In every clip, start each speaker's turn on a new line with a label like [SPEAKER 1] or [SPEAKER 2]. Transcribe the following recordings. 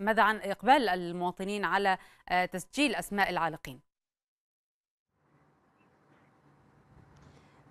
[SPEAKER 1] ماذا عن إقبال المواطنين على آه، تسجيل أسماء العالقين؟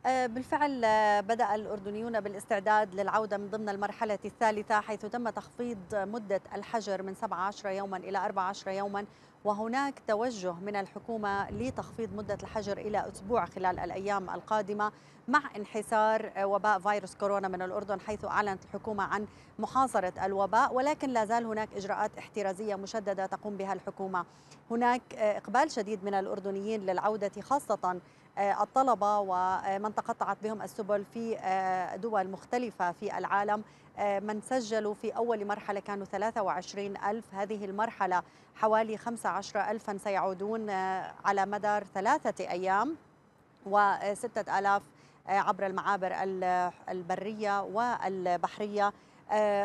[SPEAKER 1] آه، بالفعل آه، بدأ الأردنيون بالاستعداد للعودة من ضمن المرحلة الثالثة حيث تم تخفيض مدة الحجر من 17 يوما إلى 14 يوما وهناك توجه من الحكومة لتخفيض مدة الحجر إلى أسبوع خلال الأيام القادمة مع انحسار وباء فيروس كورونا من الأردن حيث أعلنت الحكومة عن محاصرة الوباء ولكن لا زال هناك إجراءات احترازية مشددة تقوم بها الحكومة هناك إقبال شديد من الأردنيين للعودة خاصة آه، الطلبه ومن تقطعت بهم السبل في آه، دول مختلفه في العالم آه، من سجلوا في أول مرحلة كانوا 23 ألف هذه المرحلة حوالي 15 ألفا سيعودون على مدار ثلاثة أيام و6 ألاف عبر المعابر البرية والبحرية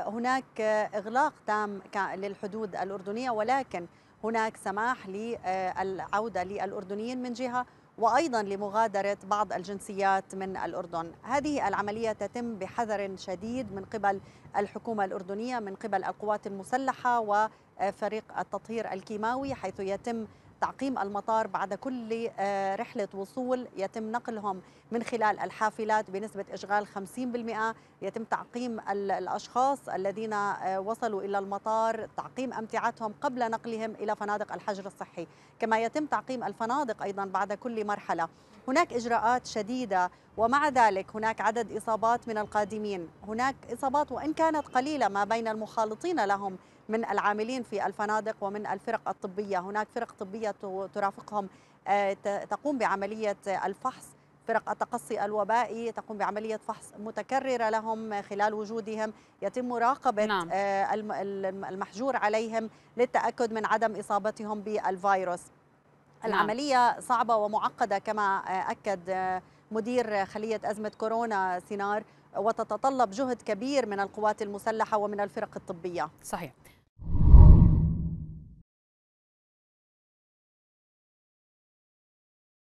[SPEAKER 1] هناك إغلاق تام للحدود الأردنية ولكن هناك سماح للعودة للأردنيين من جهة وايضا لمغادره بعض الجنسيات من الاردن. هذه العمليه تتم بحذر شديد من قبل الحكومه الاردنيه من قبل القوات المسلحه وفريق التطهير الكيماوي حيث يتم تعقيم المطار بعد كل آه، رحلة وصول يتم نقلهم من خلال الحافلات بنسبة إشغال 50% يتم تعقيم الأشخاص الذين آه، وصلوا إلى المطار تعقيم أمتعتهم قبل نقلهم إلى فنادق الحجر الصحي كما يتم تعقيم الفنادق أيضا بعد كل مرحلة هناك إجراءات شديدة ومع ذلك هناك عدد إصابات من القادمين هناك إصابات وإن كانت قليلة ما بين المخالطين لهم من العاملين في الفنادق ومن الفرق الطبية هناك فرق طبية ترافقهم آه، تقوم بعملية الفحص فرق التقصي الوبائي تقوم بعملية فحص متكررة لهم خلال وجودهم يتم مراقبة نعم. آه، المحجور عليهم للتأكد من عدم إصابتهم بالفيروس نعم. العملية صعبة ومعقدة كما آه، أكد مدير خلية أزمة كورونا سينار وتتطلب جهد كبير من القوات المسلحة ومن الفرق الطبية صحيح